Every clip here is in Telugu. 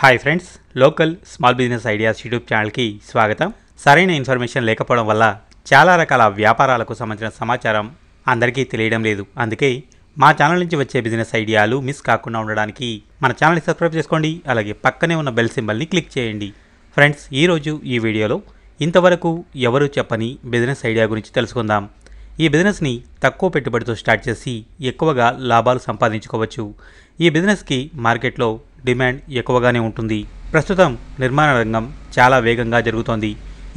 hi friends local small business ideas YouTube ఛానల్కి స్వాగతం సరైన ఇన్ఫర్మేషన్ లేకపోవడం వల్ల చాలా రకాల వ్యాపారాలకు సంబంధించిన సమాచారం అందరికీ తెలియడం లేదు అందుకే మా ఛానల్ నుంచి వచ్చే బిజినెస్ ఐడియాలు మిస్ కాకుండా ఉండడానికి మన ఛానల్ని సబ్స్క్రైబ్ చేసుకోండి అలాగే పక్కనే ఉన్న బెల్ సింబల్ని క్లిక్ చేయండి ఫ్రెండ్స్ ఈరోజు ఈ వీడియోలో ఇంతవరకు ఎవరు చెప్పని బిజినెస్ ఐడియా గురించి తెలుసుకుందాం ఈ బిజినెస్ని తక్కువ పెట్టుబడితో స్టార్ట్ చేసి ఎక్కువగా లాభాలు సంపాదించుకోవచ్చు ఈ బిజినెస్కి మార్కెట్లో డిమాండ్ ఎక్కువగానే ఉంటుంది ప్రస్తుతం నిర్మాణ రంగం చాలా వేగంగా జరుగుతోంది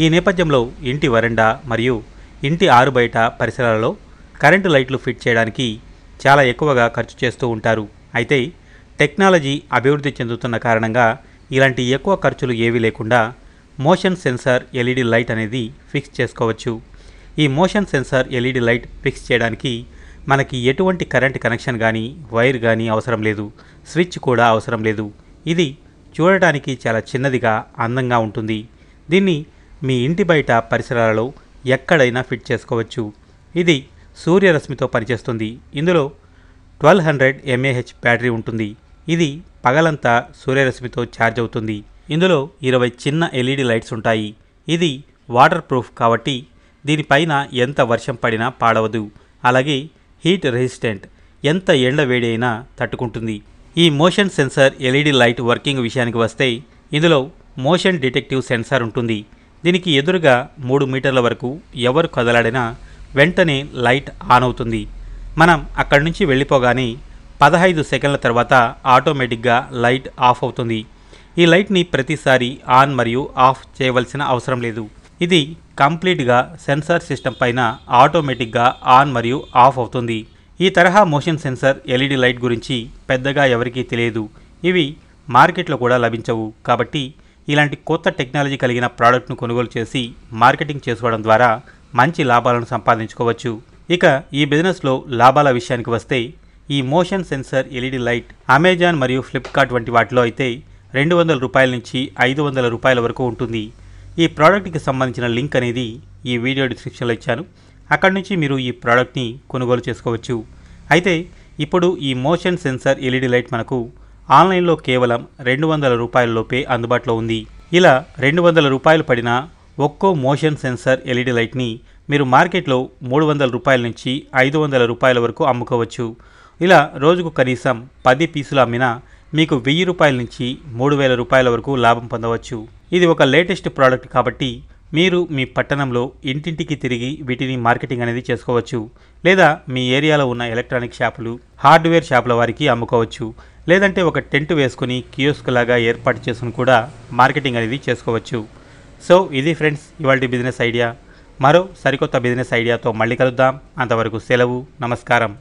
ఈ నేపథ్యంలో ఇంటి వరండా మరియు ఇంటి ఆరు బయట పరిసరాలలో కరెంటు లైట్లు ఫిట్ చేయడానికి చాలా ఎక్కువగా ఖర్చు చేస్తూ ఉంటారు అయితే టెక్నాలజీ అభివృద్ధి చెందుతున్న కారణంగా ఇలాంటి ఎక్కువ ఖర్చులు ఏవీ లేకుండా మోషన్ సెన్సార్ ఎల్ఈడి లైట్ అనేది ఫిక్స్ చేసుకోవచ్చు ఈ motion sensor LED light fix చేయడానికి మనకి ఎటువంటి కరెంట్ కనెక్షన్ కానీ వైర్ కానీ అవసరం లేదు స్విచ్ కూడా అవసరం లేదు ఇది చూడటానికి చాలా చిన్నదిగా అందంగా ఉంటుంది దీన్ని మీ ఇంటి బయట పరిసరాలలో ఎక్కడైనా ఫిట్ చేసుకోవచ్చు ఇది సూర్యరశ్మితో పనిచేస్తుంది ఇందులో ట్వెల్వ్ హండ్రెడ్ ఎంఏహెచ్ బ్యాటరీ ఉంటుంది ఇది పగలంతా సూర్యరశ్మితో ఛార్జ్ అవుతుంది ఇందులో ఇరవై చిన్న ఎల్ఈడి లైట్స్ ఉంటాయి ఇది వాటర్ ప్రూఫ్ కాబట్టి దీనిపైన ఎంత వర్షం పడినా పాడవదు అలాగే హీట్ రెసిస్టెంట్ ఎంత ఎండ వేడి అయినా తట్టుకుంటుంది ఈ motion sensor LED light working విషయానికి వస్తే ఇందులో మోషన్ డిటెక్టివ్ సెన్సార్ ఉంటుంది దీనికి ఎదురుగా మూడు మీటర్ల వరకు ఎవరు కదలాడినా వెంటనే లైట్ ఆన్ అవుతుంది మనం అక్కడి నుంచి వెళ్ళిపోగానే పదహైదు సెకండ్ల తర్వాత ఆటోమేటిక్గా లైట్ ఆఫ్ అవుతుంది ఈ లైట్ని ప్రతిసారి ఆన్ మరియు ఆఫ్ చేయవలసిన అవసరం లేదు ఇది కంప్లీట్గా సెన్సార్ సిస్టమ్ పైన ఆటోమేటిక్గా ఆన్ మరియు ఆఫ్ అవుతుంది ఈ తరహా మోషన్ సెన్సార్ ఎల్ఈడి లైట్ గురించి పెద్దగా ఎవరికీ తెలియదు ఇవి మార్కెట్లో కూడా లభించవు కాబట్టి ఇలాంటి కొత్త టెక్నాలజీ కలిగిన ప్రోడక్ట్ను కొనుగోలు చేసి మార్కెటింగ్ చేసుకోవడం ద్వారా మంచి లాభాలను సంపాదించుకోవచ్చు ఇక ఈ బిజినెస్లో లాభాల విషయానికి వస్తే ఈ motion sensor LED light Amazon మరియు ఫ్లిప్కార్ట్ వంటి వాటిలో అయితే రెండు వందల రూపాయల నుంచి ఐదు వందల రూపాయల వరకు ఉంటుంది ఈ ప్రోడక్ట్కి సంబంధించిన లింక్ అనేది ఈ వీడియో డిస్క్రిప్షన్లో ఇచ్చాను అక్కడి నుంచి మీరు ఈ ప్రోడక్ట్ని కొనుగోలు చేసుకోవచ్చు అయితే ఇప్పుడు ఈ మోషన్ సెన్సార్ ఎల్ఈడి లైట్ మనకు ఆన్లైన్లో కేవలం రెండు వందల రూపాయలలోపే అందుబాటులో ఉంది ఇలా రెండు వందల రూపాయలు పడిన ఒక్కో మోషన్ సెన్సార్ ఎల్ఈడి లైట్ని మీరు మార్కెట్లో మూడు వందల రూపాయల నుంచి ఐదు వందల రూపాయల వరకు అమ్ముకోవచ్చు ఇలా రోజుకు కనీసం పది పీసులు అమ్మినా మీకు వెయ్యి రూపాయల నుంచి మూడు వేల రూపాయల వరకు లాభం పొందవచ్చు ఇది ఒక లేటెస్ట్ ప్రోడక్ట్ కాబట్టి మీరు మీ పట్టణంలో ఇంటింటికి తిరిగి వీటిని మార్కెటింగ్ అనేది చేసుకోవచ్చు లేదా మీ ఏరియాలో ఉన్న ఎలక్ట్రానిక్ షాపులు హార్డ్వేర్ షాపుల వారికి అమ్ముకోవచ్చు లేదంటే ఒక టెంట్ వేసుకుని కియోస్క్ లాగా ఏర్పాటు చేసుకుని కూడా మార్కెటింగ్ అనేది చేసుకోవచ్చు సో ఇది ఫ్రెండ్స్ ఇవాళ బిజినెస్ ఐడియా మరో సరికొత్త బిజినెస్ ఐడియాతో మళ్ళీ కలుద్దాం అంతవరకు సెలవు నమస్కారం